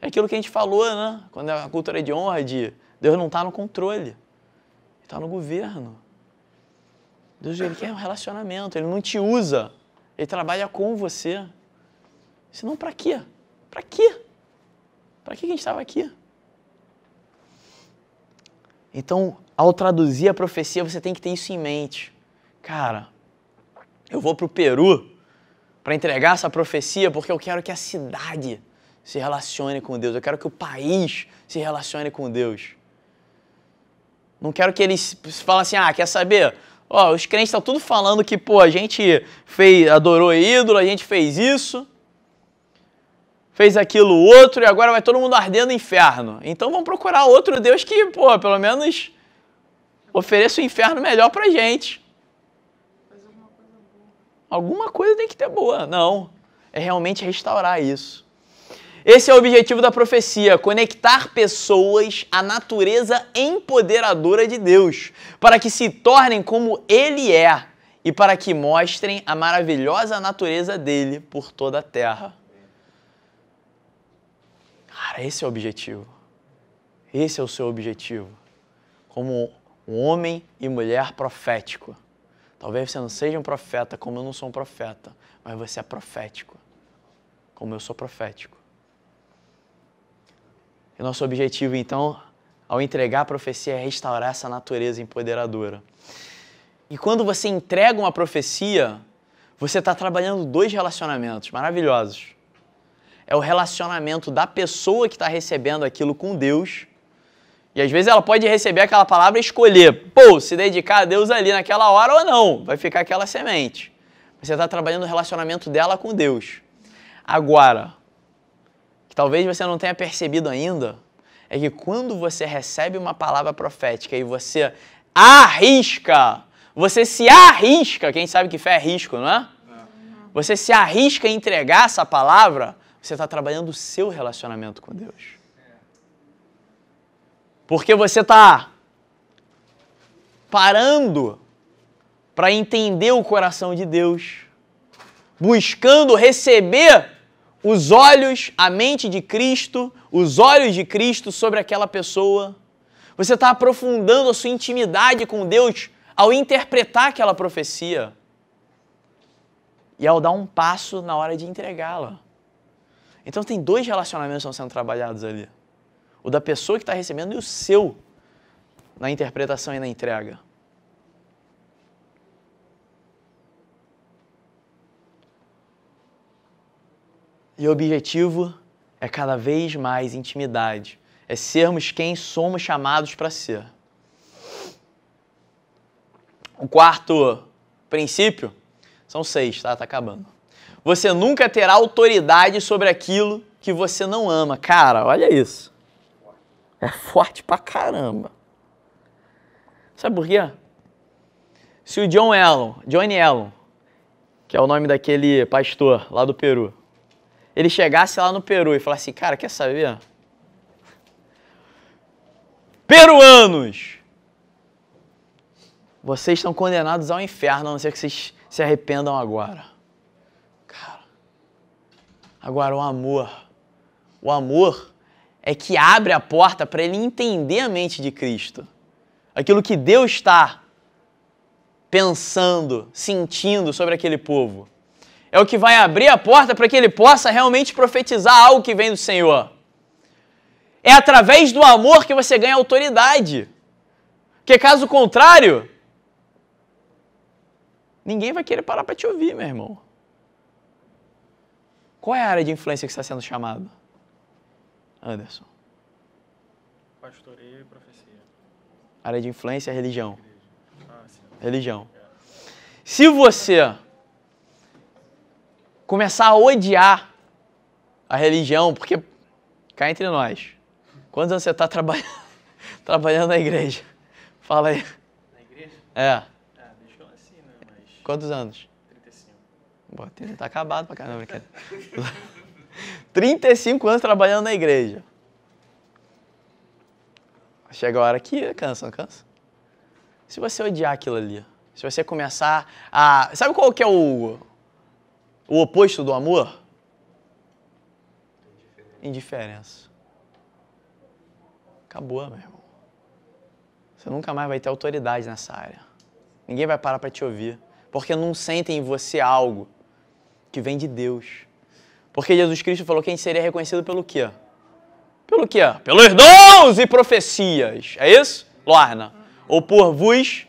É aquilo que a gente falou, né? Quando a cultura é de honra, de Deus não está no controle, Ele está no governo. Deus ele quer um relacionamento, Ele não te usa, Ele trabalha com você. Senão, para quê? Para quê? Para que a gente estava aqui? Então, ao traduzir a profecia, você tem que ter isso em mente. Cara, eu vou para o Peru para entregar essa profecia, porque eu quero que a cidade se relacione com Deus, eu quero que o país se relacione com Deus. Não quero que eles falem assim, ah, quer saber? Ó, os crentes estão tudo falando que, pô, a gente fez, adorou ídolo, a gente fez isso, fez aquilo outro, e agora vai todo mundo arder no inferno. Então vamos procurar outro Deus que, pô, pelo menos ofereça o um inferno melhor pra gente. Alguma coisa tem que ter boa. Não. É realmente restaurar isso. Esse é o objetivo da profecia: conectar pessoas à natureza empoderadora de Deus, para que se tornem como Ele é e para que mostrem a maravilhosa natureza dele por toda a terra. Cara, esse é o objetivo. Esse é o seu objetivo. Como um homem e mulher profético. Talvez você não seja um profeta, como eu não sou um profeta, mas você é profético, como eu sou profético. E nosso objetivo, então, ao entregar a profecia, é restaurar essa natureza empoderadora. E quando você entrega uma profecia, você está trabalhando dois relacionamentos maravilhosos. É o relacionamento da pessoa que está recebendo aquilo com Deus e às vezes ela pode receber aquela palavra e escolher, pô, se dedicar a Deus ali naquela hora ou não, vai ficar aquela semente. Você está trabalhando o relacionamento dela com Deus. Agora, que talvez você não tenha percebido ainda, é que quando você recebe uma palavra profética e você arrisca, você se arrisca, quem sabe que fé é risco, não é? Você se arrisca a entregar essa palavra, você está trabalhando o seu relacionamento com Deus. Porque você está parando para entender o coração de Deus, buscando receber os olhos, a mente de Cristo, os olhos de Cristo sobre aquela pessoa. Você está aprofundando a sua intimidade com Deus ao interpretar aquela profecia e ao dar um passo na hora de entregá-la. Então, tem dois relacionamentos que estão sendo trabalhados ali o da pessoa que está recebendo e o seu na interpretação e na entrega. E o objetivo é cada vez mais intimidade, é sermos quem somos chamados para ser. O quarto princípio são seis, tá? Tá acabando. Você nunca terá autoridade sobre aquilo que você não ama. Cara, olha isso. É forte pra caramba. Sabe por quê? Se o John Elon, Johnny Elon, que é o nome daquele pastor lá do Peru, ele chegasse lá no Peru e falasse, cara, quer saber? Peruanos! Vocês estão condenados ao inferno, a não ser que vocês se arrependam agora. Cara, agora o amor. O amor é que abre a porta para ele entender a mente de Cristo. Aquilo que Deus está pensando, sentindo sobre aquele povo. É o que vai abrir a porta para que ele possa realmente profetizar algo que vem do Senhor. É através do amor que você ganha autoridade. Porque caso contrário, ninguém vai querer parar para te ouvir, meu irmão. Qual é a área de influência que está sendo chamada? Anderson. Pastoreio e profecia. Área de influência é religião. Ah, religião. É. Se você começar a odiar a religião, porque cá entre nós, quantos anos você está trabalhando na igreja? Fala aí. Na igreja? É. Ah, deixa eu assim, né? Mas... Quantos anos? 35. Bom, tá acabado pra caramba, brincadeira. 35 anos trabalhando na igreja. Chega a hora que cansa, não cansa? Se você odiar aquilo ali, se você começar a. Sabe qual que é o, o oposto do amor? Indiferença. Acabou, meu irmão. Você nunca mais vai ter autoridade nessa área. Ninguém vai parar para te ouvir. Porque não sentem em você algo que vem de Deus. Porque Jesus Cristo falou que a gente seria reconhecido pelo quê? Pelo quê? Pelos dons e profecias. É isso, Lorna? Ou por vos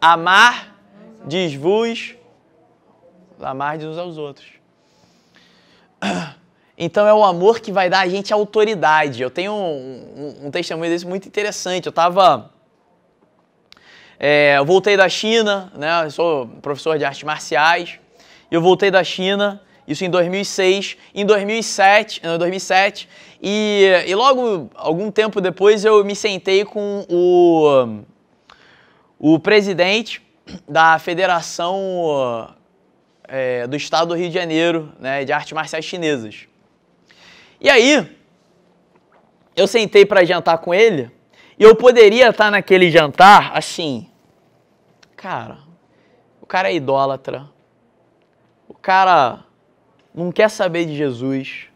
amar, diz-vos, amar de uns aos outros. Então é o amor que vai dar a gente autoridade. Eu tenho um, um, um testemunho desse muito interessante. Eu estava... É, eu voltei da China, né? Eu sou professor de artes marciais. Eu voltei da China isso em 2006, em 2007, 2007 e, e logo algum tempo depois eu me sentei com o, o presidente da Federação é, do Estado do Rio de Janeiro né, de Artes Marciais Chinesas. E aí eu sentei para jantar com ele e eu poderia estar tá naquele jantar assim, cara, o cara é idólatra, o cara não quer saber de Jesus.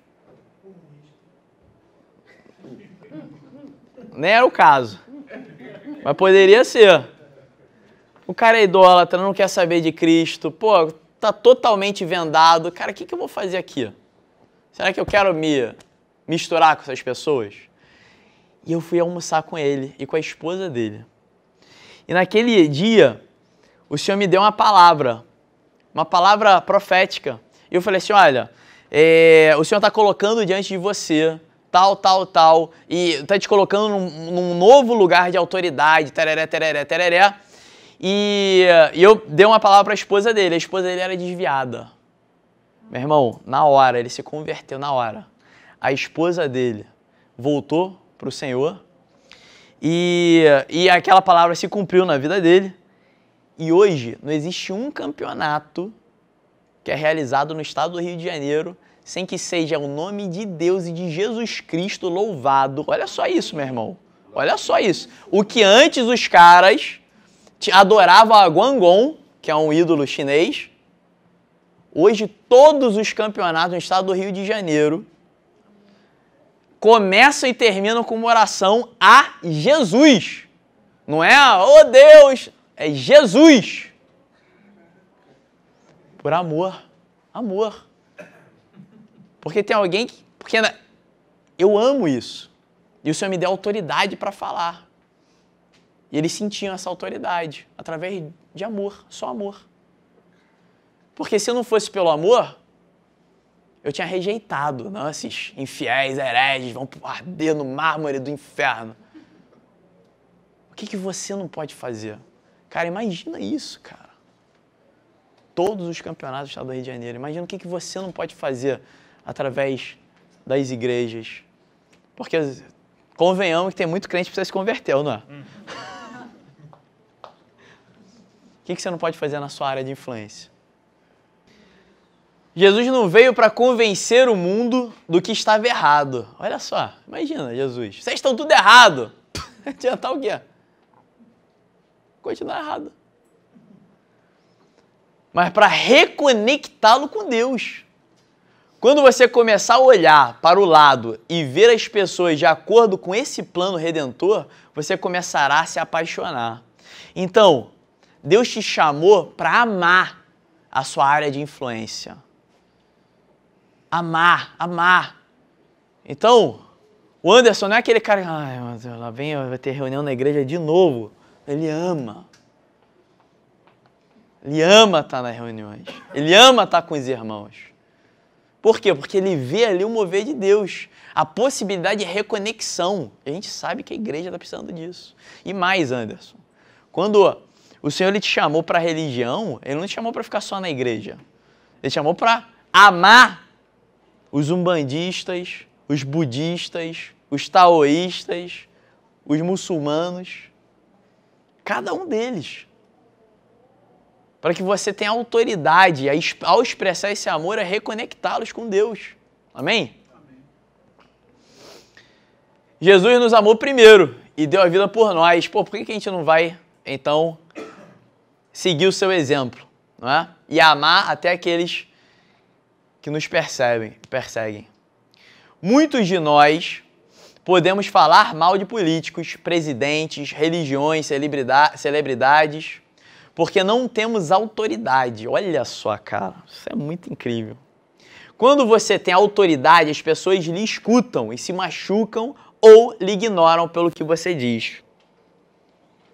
Nem era o caso. Mas poderia ser. O cara é idólatra, não quer saber de Cristo. Pô, tá totalmente vendado. Cara, o que, que eu vou fazer aqui? Será que eu quero me misturar com essas pessoas? E eu fui almoçar com ele e com a esposa dele. E naquele dia, o Senhor me deu uma palavra, uma palavra profética e eu falei assim: olha, é, o senhor está colocando diante de você tal, tal, tal, e está te colocando num, num, novo lugar de autoridade, tereré, tereré, tereré. E, e eu dei uma palavra para a esposa dele, a esposa dele era desviada. Meu irmão, na hora, ele se converteu na hora. A esposa dele voltou para o Senhor e, e aquela palavra se cumpriu na vida dele. E hoje não existe um campeonato que é realizado no estado do Rio de Janeiro, sem que seja o nome de Deus e de Jesus Cristo louvado. Olha só isso, meu irmão. Olha só isso. O que antes os caras adoravam a Guangong, que é um ídolo chinês, hoje todos os campeonatos no estado do Rio de Janeiro começam e terminam com uma oração a Jesus. Não é, oh Deus, é Jesus. Por amor. Amor. Porque tem alguém que. Porque né, eu amo isso. E o Senhor me deu autoridade para falar. E eles sentiam essa autoridade através de amor, só amor. Porque se não fosse pelo amor, eu tinha rejeitado, não, né, esses infiéis, hereges, vão arder no mármore do inferno. O que, que você não pode fazer? Cara, imagina isso, cara todos os campeonatos do estado do Rio de Janeiro. Imagina o que, que você não pode fazer através das igrejas. Porque convenhamos que tem muito crente que precisa se converter, não é? Hum. o que, que você não pode fazer na sua área de influência? Jesus não veio para convencer o mundo do que estava errado. Olha só, imagina, Jesus. Vocês estão tudo errado. Adiantar o quê? Continuar errado mas para reconectá-lo com Deus. Quando você começar a olhar para o lado e ver as pessoas de acordo com esse plano redentor, você começará a se apaixonar. Então, Deus te chamou para amar a sua área de influência. Amar, amar. Então, o Anderson não é aquele cara, ai meu Deus, lá vem, vai ter reunião na igreja de novo. Ele ama. Ele ama estar nas reuniões. Ele ama estar com os irmãos. Por quê? Porque ele vê ali o mover de Deus, a possibilidade de reconexão. a gente sabe que a igreja está precisando disso. E mais, Anderson, quando o Senhor ele te chamou para a religião, ele não te chamou para ficar só na igreja. Ele te chamou para amar os umbandistas, os budistas, os taoístas, os muçulmanos. Cada um deles para que você tenha autoridade a, ao expressar esse amor a é reconectá-los com Deus. Amém? Amém? Jesus nos amou primeiro e deu a vida por nós. Pô, por que, a gente não vai, então, seguir o seu exemplo? Não é? E amar até aqueles que nos percebem, perseguem. Muitos de nós podemos falar mal de políticos, presidentes, religiões, celebridades porque não temos autoridade. Olha só, cara, isso é muito incrível. Quando você tem autoridade, as pessoas lhe escutam e se machucam ou lhe ignoram pelo que você diz.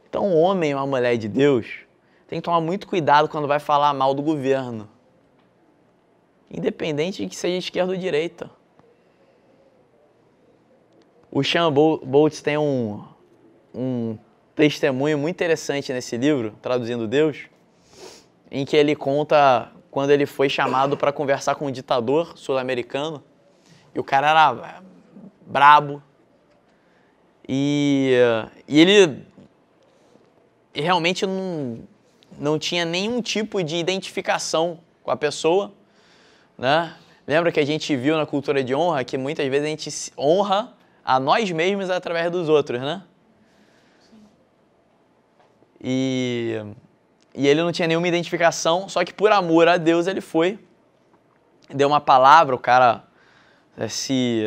Então, um homem ou uma mulher de Deus tem que tomar muito cuidado quando vai falar mal do governo. Independente de que seja esquerda ou direita. O Sean Boltz tem um, um testemunho muito interessante nesse livro, Traduzindo Deus, em que ele conta quando ele foi chamado para conversar com um ditador sul-americano. E o cara era brabo. E, e ele realmente não, não tinha nenhum tipo de identificação com a pessoa. Né? Lembra que a gente viu na cultura de honra que muitas vezes a gente honra a nós mesmos através dos outros, né? E, e ele não tinha nenhuma identificação, só que por amor a Deus ele foi, deu uma palavra, o cara eh, se,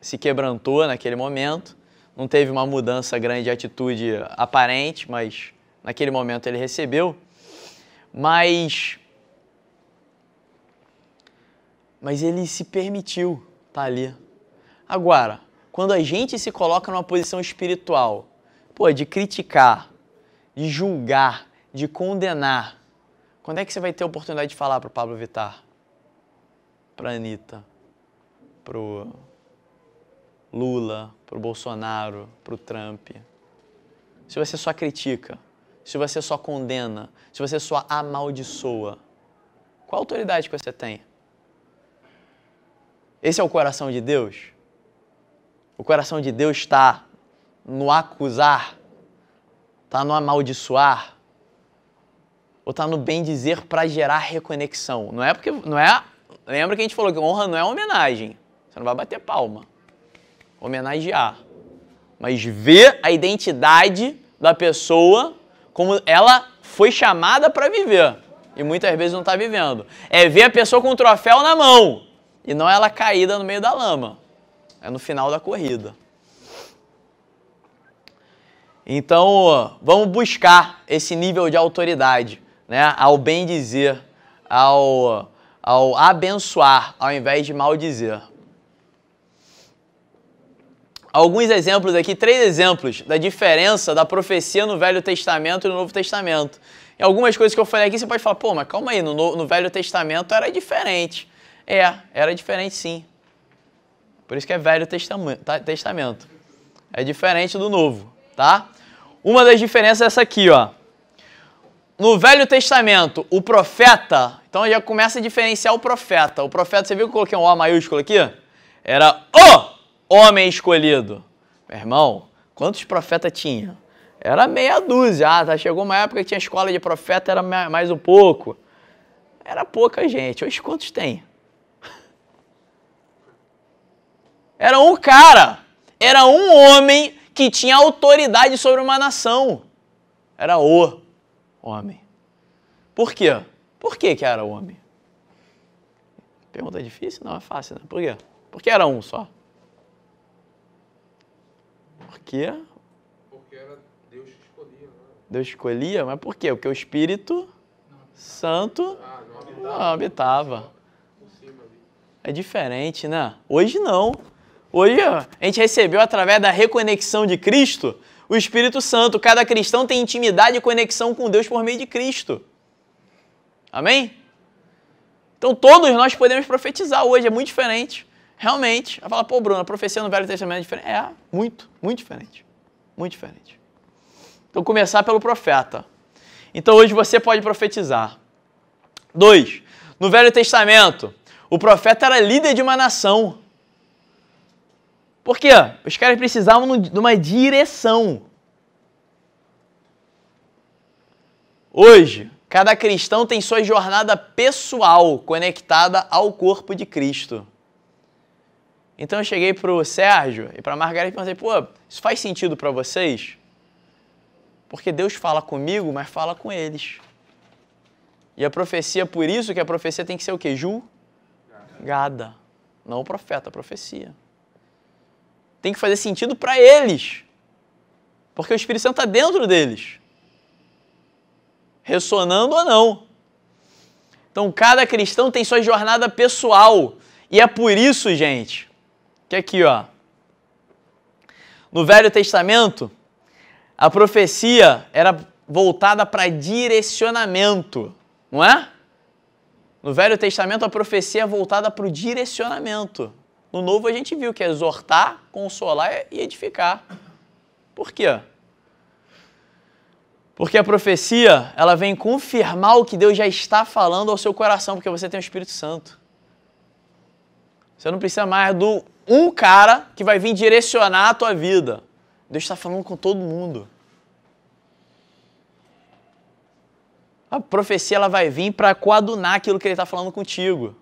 se quebrantou naquele momento, não teve uma mudança grande de atitude aparente, mas naquele momento ele recebeu. Mas mas ele se permitiu estar tá ali. Agora, quando a gente se coloca numa posição espiritual, pô, de criticar, de julgar, de condenar. Quando é que você vai ter a oportunidade de falar para o Pablo Vittar? Para a Anitta? Para o Lula? Para o Bolsonaro? Para o Trump? Se você só critica, se você só condena, se você só amaldiçoa, qual autoridade que você tem? Esse é o coração de Deus? O coração de Deus está no acusar, Está no amaldiçoar? Ou está no bem dizer para gerar reconexão? Não é porque. Não é, lembra que a gente falou que honra não é homenagem. Você não vai bater palma. Homenagear. Mas ver a identidade da pessoa como ela foi chamada para viver. E muitas vezes não está vivendo. É ver a pessoa com o troféu na mão. E não ela caída no meio da lama. É no final da corrida. Então, vamos buscar esse nível de autoridade, né? Ao bem dizer, ao, ao abençoar, ao invés de maldizer. Alguns exemplos aqui, três exemplos da diferença da profecia no Velho Testamento e no Novo Testamento. Em algumas coisas que eu falei aqui, você pode falar, pô, mas calma aí, no, no Velho Testamento era diferente. É, era diferente sim. Por isso que é Velho Testamento. É diferente do Novo, tá? Uma das diferenças é essa aqui, ó. No Velho Testamento, o profeta, então já começa a diferenciar o profeta. O profeta, você viu que eu coloquei um O maiúsculo aqui? Era o homem escolhido. Meu irmão, quantos profetas tinha? Era meia dúzia. Ah, tá, chegou uma época que tinha escola de profeta, era mais um pouco. Era pouca gente. Hoje quantos tem? Era um cara. Era um homem que tinha autoridade sobre uma nação. Era o homem. Por quê? Por que, que era homem? Pergunta difícil? Não, é fácil, né? Por quê? Porque era um só. Por quê? Porque era Deus que escolhia. Né? Deus escolhia? Mas por quê? Porque o Espírito não, Santo ah, não habitava. Não habitava. É diferente, né? Hoje não. Hoje a gente recebeu através da reconexão de Cristo o Espírito Santo. Cada cristão tem intimidade e conexão com Deus por meio de Cristo. Amém? Então todos nós podemos profetizar hoje, é muito diferente. Realmente. Ela fala, pô, Bruno, a profecia no Velho Testamento é diferente. É, muito, muito diferente. Muito diferente. Então, começar pelo profeta. Então, hoje você pode profetizar. Dois, no Velho Testamento, o profeta era líder de uma nação. Porque os caras precisavam de uma direção. Hoje, cada cristão tem sua jornada pessoal conectada ao corpo de Cristo. Então eu cheguei pro Sérgio e a Margarida e falei: pô, isso faz sentido para vocês? Porque Deus fala comigo, mas fala com eles. E a profecia, por isso que a profecia tem que ser o quê? Julgada. Não o profeta, a profecia tem que fazer sentido para eles. Porque o Espírito Santo está dentro deles. Ressonando ou não. Então, cada cristão tem sua jornada pessoal. E é por isso, gente, que aqui, ó. No Velho Testamento, a profecia era voltada para direcionamento, não é? No Velho Testamento, a profecia é voltada para o direcionamento. No novo a gente viu que é exortar, consolar e edificar. Por quê? Porque a profecia, ela vem confirmar o que Deus já está falando ao seu coração, porque você tem o Espírito Santo. Você não precisa mais do um cara que vai vir direcionar a tua vida. Deus está falando com todo mundo. A profecia ela vai vir para coadunar aquilo que ele está falando contigo.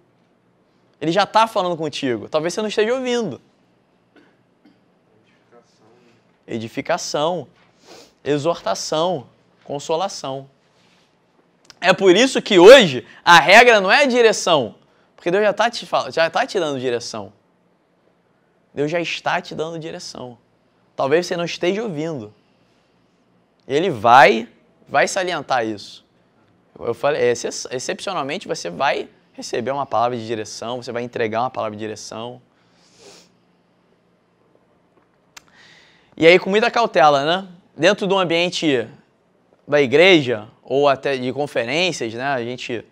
Ele já está falando contigo. Talvez você não esteja ouvindo. Edificação. exortação, consolação. É por isso que hoje a regra não é a direção, porque Deus já está te, já tá te dando direção. Deus já está te dando direção. Talvez você não esteja ouvindo. Ele vai, vai salientar isso. Eu falei, é, excepcionalmente você vai receber uma palavra de direção, você vai entregar uma palavra de direção. E aí, com muita cautela, né? Dentro de um ambiente da igreja ou até de conferências, né? A gente,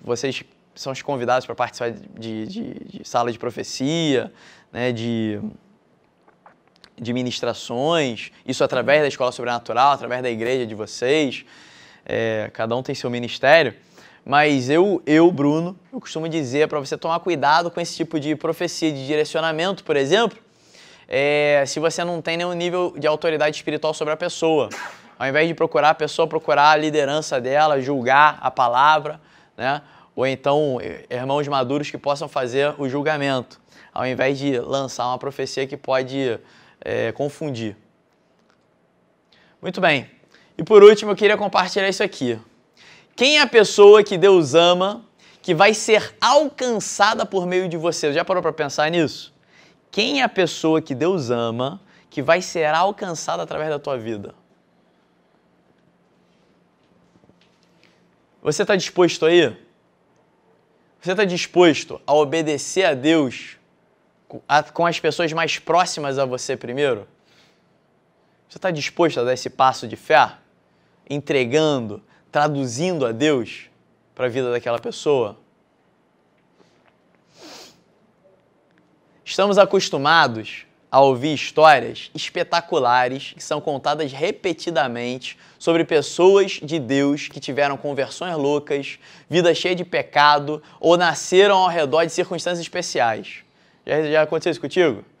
vocês são os convidados para participar de, de, de, sala de profecia, né? De, de ministrações, isso através da escola sobrenatural, através da igreja de vocês. É, cada um tem seu ministério. Mas eu, eu, Bruno, eu costumo dizer para você tomar cuidado com esse tipo de profecia de direcionamento, por exemplo, é, se você não tem nenhum nível de autoridade espiritual sobre a pessoa. Ao invés de procurar a pessoa, procurar a liderança dela, julgar a palavra, né? ou então é, irmãos maduros que possam fazer o julgamento, ao invés de lançar uma profecia que pode é, confundir. Muito bem. E por último, eu queria compartilhar isso aqui. Quem é a pessoa que Deus ama, que vai ser alcançada por meio de você? Já parou para pensar nisso? Quem é a pessoa que Deus ama, que vai ser alcançada através da tua vida? Você está disposto aí? Você está disposto a obedecer a Deus com as pessoas mais próximas a você primeiro? Você está disposto a dar esse passo de fé? Entregando, traduzindo a Deus para a vida daquela pessoa? Estamos acostumados a ouvir histórias espetaculares que são contadas repetidamente sobre pessoas de Deus que tiveram conversões loucas, vida cheia de pecado ou nasceram ao redor de circunstâncias especiais. Já, já aconteceu isso contigo?